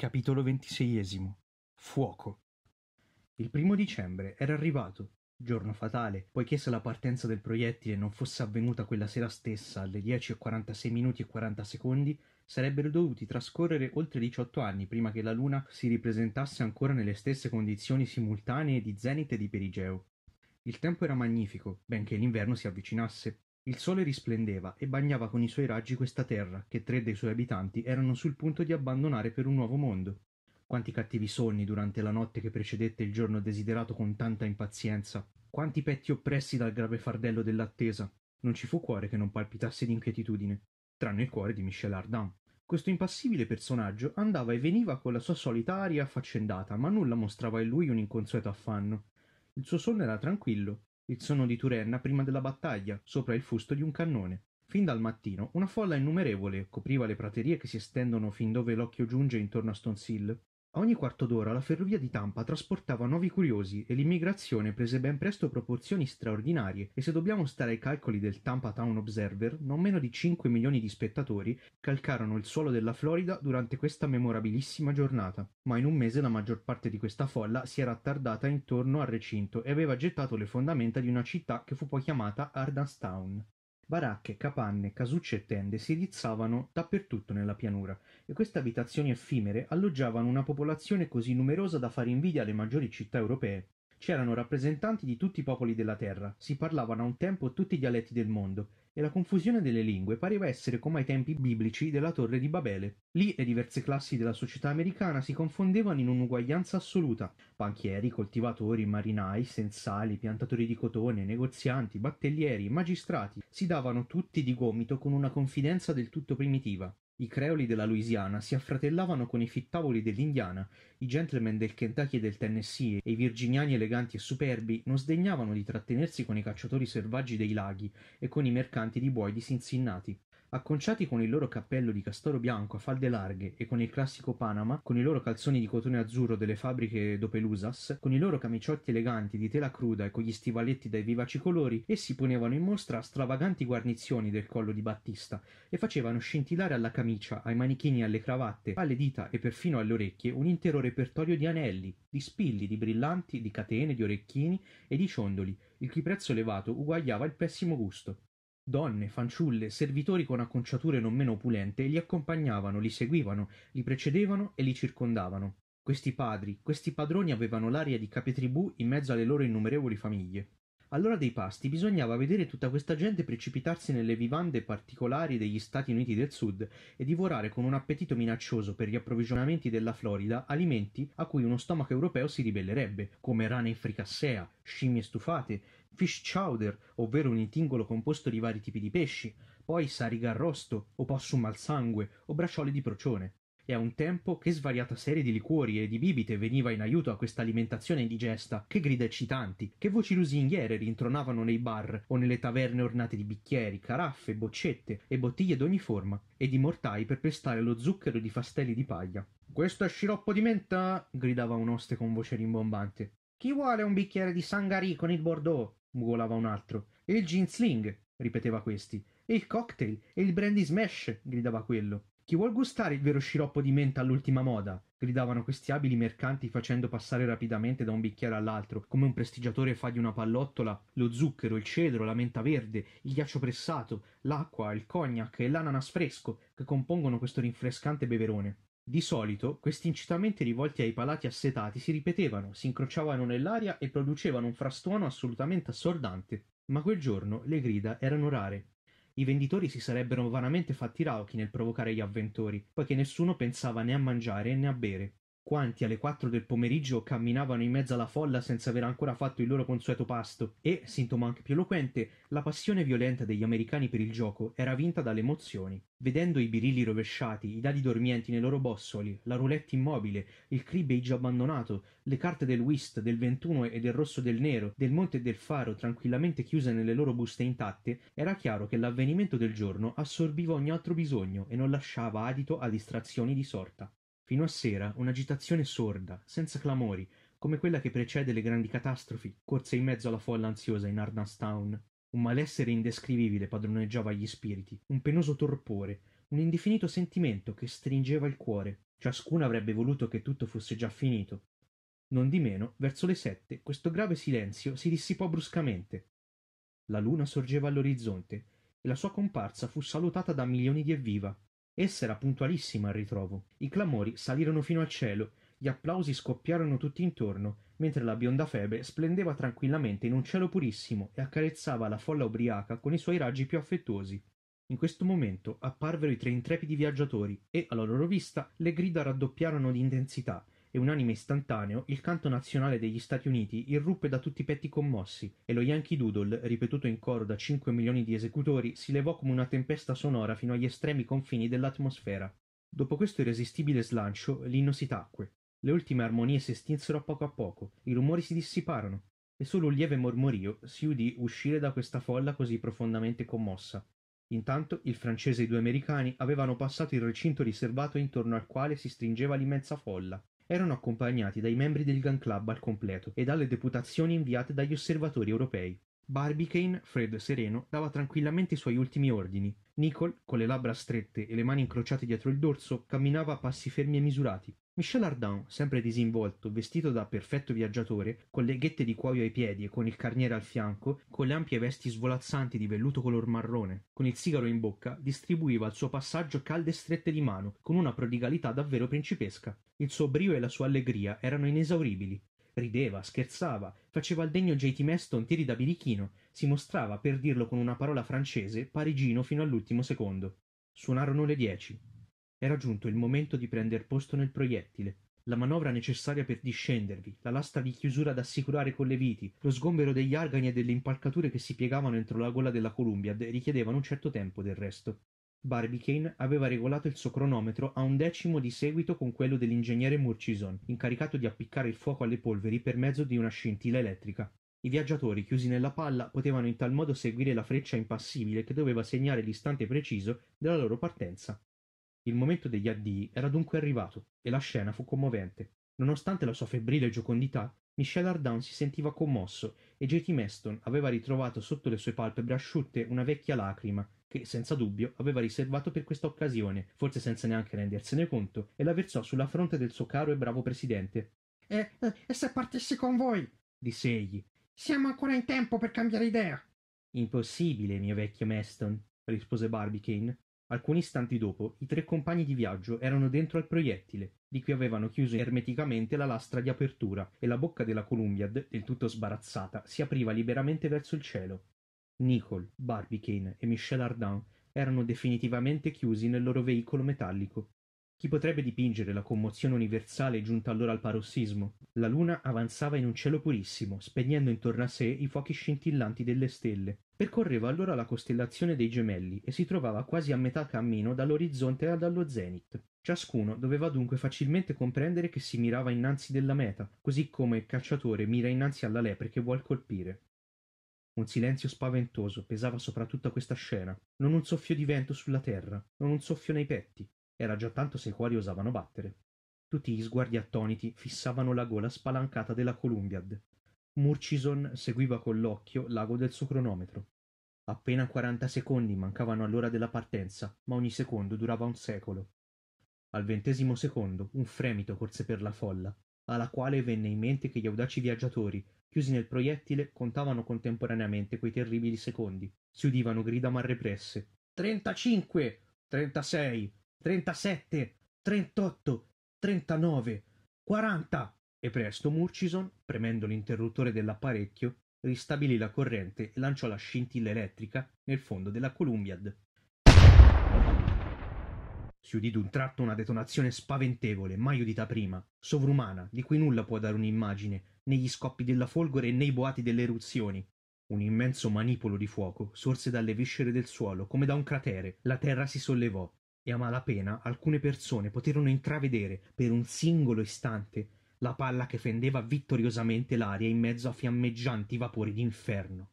Capitolo ventiseiesimo. Fuoco. Il primo dicembre era arrivato, giorno fatale, poiché se la partenza del proiettile non fosse avvenuta quella sera stessa alle 10.46 minuti e 40 secondi, sarebbero dovuti trascorrere oltre 18 anni prima che la Luna si ripresentasse ancora nelle stesse condizioni simultanee di zenit e di perigeo. Il tempo era magnifico, benché l'inverno si avvicinasse. Il sole risplendeva e bagnava con i suoi raggi questa terra che tre dei suoi abitanti erano sul punto di abbandonare per un nuovo mondo. Quanti cattivi sogni durante la notte che precedette il giorno desiderato con tanta impazienza, quanti petti oppressi dal grave fardello dell'attesa. Non ci fu cuore che non palpitasse d'inquietudine, tranne il cuore di Michel Ardan. Questo impassibile personaggio andava e veniva con la sua solita aria affaccendata, ma nulla mostrava in lui un inconsueto affanno. Il suo sonno era tranquillo, il sonno di Turenna prima della battaglia, sopra il fusto di un cannone. Fin dal mattino una folla innumerevole copriva le praterie che si estendono fin dove l'occhio giunge intorno a Stonsill a ogni quarto d'ora la ferrovia di Tampa trasportava nuovi curiosi e l'immigrazione prese ben presto proporzioni straordinarie e se dobbiamo stare ai calcoli del Tampa Town Observer, non meno di 5 milioni di spettatori calcarono il suolo della Florida durante questa memorabilissima giornata. Ma in un mese la maggior parte di questa folla si era attardata intorno al recinto e aveva gettato le fondamenta di una città che fu poi chiamata Ardanstown. Baracche, capanne, casucce e tende si rizzavano dappertutto nella pianura e queste abitazioni effimere alloggiavano una popolazione così numerosa da fare invidia alle maggiori città europee. C'erano rappresentanti di tutti i popoli della terra, si parlavano a un tempo tutti i dialetti del mondo e la confusione delle lingue pareva essere come ai tempi biblici della Torre di Babele. Lì le diverse classi della società americana si confondevano in un'uguaglianza assoluta: banchieri, coltivatori, marinai, sensali, piantatori di cotone, negozianti, battellieri, magistrati si davano tutti di gomito con una confidenza del tutto primitiva. I creoli della Louisiana si affratellavano con i fittavoli dell'Indiana, i gentleman del Kentucky e del Tennessee e i virginiani eleganti e superbi non sdegnavano di trattenersi con i cacciatori selvaggi dei laghi e con i mercanti di buoi di Acconciati con il loro cappello di castoro bianco a falde larghe e con il classico Panama, con i loro calzoni di cotone azzurro delle fabbriche d'Opelusas, con i loro camiciotti eleganti di tela cruda e con gli stivaletti dai vivaci colori, essi ponevano in mostra stravaganti guarnizioni del collo di Battista e facevano scintillare alla camicia, ai manichini, alle cravatte, alle dita e perfino alle orecchie un intero repertorio di anelli, di spilli, di brillanti, di catene, di orecchini e di ciondoli, il cui prezzo elevato uguagliava il pessimo gusto. Donne, fanciulle, servitori con acconciature non meno opulente li accompagnavano, li seguivano, li precedevano e li circondavano. Questi padri, questi padroni avevano l'aria di capitribù in mezzo alle loro innumerevoli famiglie. All'ora dei pasti bisognava vedere tutta questa gente precipitarsi nelle vivande particolari degli Stati Uniti del Sud e divorare con un appetito minaccioso per gli approvvigionamenti della Florida alimenti a cui uno stomaco europeo si ribellerebbe, come rane in fricassea, scimmie stufate, fish chowder, ovvero un intingolo composto di vari tipi di pesci, poi sariga arrosto, opossum al sangue o bracciole di procione. E a un tempo che svariata serie di liquori e di bibite veniva in aiuto a questa alimentazione indigesta, che grida eccitanti, che voci lusinghiere rintronavano nei bar o nelle taverne ornate di bicchieri, caraffe, boccette e bottiglie d'ogni forma, e di mortai per pestare lo zucchero di fastelli di paglia. Questo è sciroppo di menta! gridava un oste con voce rimbombante. Chi vuole un bicchiere di sangari con il Bordeaux? mugolava un altro e il gin sling ripeteva questi e il cocktail e il brandy smash gridava quello chi vuol gustare il vero sciroppo di menta all'ultima moda gridavano questi abili mercanti facendo passare rapidamente da un bicchiere all'altro come un prestigiatore fa di una pallottola lo zucchero il cedro la menta verde il ghiaccio pressato l'acqua il cognac e l'ananas fresco che compongono questo rinfrescante beverone di solito questi incitamenti rivolti ai palati assetati si ripetevano, si incrociavano nell'aria e producevano un frastuono assolutamente assordante, ma quel giorno le grida erano rare. I venditori si sarebbero vanamente fatti rauchi nel provocare gli avventori, poiché nessuno pensava né a mangiare né a bere quanti alle 4 del pomeriggio camminavano in mezzo alla folla senza aver ancora fatto il loro consueto pasto e, sintomo anche più eloquente, la passione violenta degli americani per il gioco era vinta dalle emozioni. Vedendo i birilli rovesciati, i dadi dormienti nei loro bossoli, la roulette immobile, il cribbage abbandonato, le carte del whist, del 21 e del rosso del nero, del monte e del faro tranquillamente chiuse nelle loro buste intatte, era chiaro che l'avvenimento del giorno assorbiva ogni altro bisogno e non lasciava adito a distrazioni di sorta. Fino a sera un'agitazione sorda, senza clamori, come quella che precede le grandi catastrofi, corse in mezzo alla folla ansiosa in Arnanstown. Un malessere indescrivibile padroneggiava gli spiriti, un penoso torpore, un indefinito sentimento che stringeva il cuore. Ciascuno avrebbe voluto che tutto fosse già finito. Nondimeno, verso le sette, questo grave silenzio si dissipò bruscamente. La luna sorgeva all'orizzonte e la sua comparsa fu salutata da milioni di evviva. Essa era puntualissima al ritrovo. I clamori salirono fino al cielo, gli applausi scoppiarono tutti intorno, mentre la bionda Febe splendeva tranquillamente in un cielo purissimo e accarezzava la folla ubriaca con i suoi raggi più affettuosi. In questo momento apparvero i tre intrepidi viaggiatori e, alla loro vista, le grida raddoppiarono di intensità e unanime istantaneo, il canto nazionale degli Stati Uniti irruppe da tutti i petti commossi e lo Yankee Doodle, ripetuto in coro da 5 milioni di esecutori, si levò come una tempesta sonora fino agli estremi confini dell'atmosfera. Dopo questo irresistibile slancio, l'inno si tacque. Le ultime armonie si estinsero a poco a poco, i rumori si dissiparono, e solo un lieve mormorio si udì uscire da questa folla così profondamente commossa. Intanto il francese e i due americani avevano passato il recinto riservato intorno al quale si stringeva l'immensa folla erano accompagnati dai membri del Gun Club al completo e dalle deputazioni inviate dagli osservatori europei. Barbicane, freddo e sereno, dava tranquillamente i suoi ultimi ordini. Nicol, con le labbra strette e le mani incrociate dietro il dorso, camminava a passi fermi e misurati. Michel Ardan, sempre disinvolto, vestito da perfetto viaggiatore, con le ghette di cuoio ai piedi e con il carniere al fianco, con le ampie vesti svolazzanti di velluto color marrone, con il sigaro in bocca, distribuiva al suo passaggio calde strette di mano, con una prodigalità davvero principesca. Il suo brio e la sua allegria erano inesauribili. Rideva, scherzava, faceva al degno J.T. Meston tiri da birichino, si mostrava, per dirlo con una parola francese, parigino fino all'ultimo secondo. Suonarono le dieci. Era giunto il momento di prender posto nel proiettile. La manovra necessaria per discendervi, la lastra di chiusura da assicurare con le viti, lo sgombero degli argani e delle impalcature che si piegavano entro la gola della Columbia richiedevano un certo tempo del resto. Barbicane aveva regolato il suo cronometro a un decimo di seguito con quello dell'ingegnere Murchison, incaricato di appiccare il fuoco alle polveri per mezzo di una scintilla elettrica. I viaggiatori, chiusi nella palla, potevano in tal modo seguire la freccia impassibile che doveva segnare l'istante preciso della loro partenza. Il momento degli addii era dunque arrivato e la scena fu commovente. Nonostante la sua febbrile giocondità, Michel Ardan si sentiva commosso e J.T. Meston aveva ritrovato sotto le sue palpebre asciutte una vecchia lacrima che, senza dubbio, aveva riservato per questa occasione, forse senza neanche rendersene conto, e la versò sulla fronte del suo caro e bravo presidente. E, e, e se partissi con voi? disse egli. Siamo ancora in tempo per cambiare idea. Impossibile, mio vecchio Meston, rispose Barbicane. Alcuni istanti dopo, i tre compagni di viaggio erano dentro al proiettile, di cui avevano chiuso ermeticamente la lastra di apertura, e la bocca della Columbiad, del tutto sbarazzata, si apriva liberamente verso il cielo. Nicole, Barbicane e Michel Ardan erano definitivamente chiusi nel loro veicolo metallico. Chi potrebbe dipingere la commozione universale giunta allora al parossismo? La luna avanzava in un cielo purissimo, spegnendo intorno a sé i fuochi scintillanti delle stelle, Percorreva allora la costellazione dei Gemelli e si trovava quasi a metà cammino dall'orizzonte e dallo zenit. Ciascuno doveva dunque facilmente comprendere che si mirava innanzi della meta, così come il cacciatore mira innanzi alla lepre che vuol colpire. Un silenzio spaventoso pesava sopra tutta questa scena, non un soffio di vento sulla terra, non un soffio nei petti, era già tanto se i cuori osavano battere. Tutti gli sguardi attoniti fissavano la gola spalancata della Columbiad, Murchison seguiva con l'occhio l'ago del suo cronometro. Appena quaranta secondi mancavano all'ora della partenza, ma ogni secondo durava un secolo. Al ventesimo secondo un fremito corse per la folla, alla quale venne in mente che gli audaci viaggiatori, chiusi nel proiettile, contavano contemporaneamente quei terribili secondi. Si udivano grida mal represse. Trentacinque! Trentasei! Trentasette! Trentotto! Trentanove! Quaranta! E presto Murchison, premendo l'interruttore dell'apparecchio, ristabilì la corrente e lanciò la scintilla elettrica nel fondo della Columbiad. Si udì d'un tratto una detonazione spaventevole, mai udita prima, sovrumana, di cui nulla può dare un'immagine, negli scoppi della folgore e nei boati delle eruzioni. Un immenso manipolo di fuoco sorse dalle viscere del suolo, come da un cratere. La terra si sollevò, e a malapena alcune persone poterono intravedere, per un singolo istante, la palla che fendeva vittoriosamente l'aria in mezzo a fiammeggianti vapori d'inferno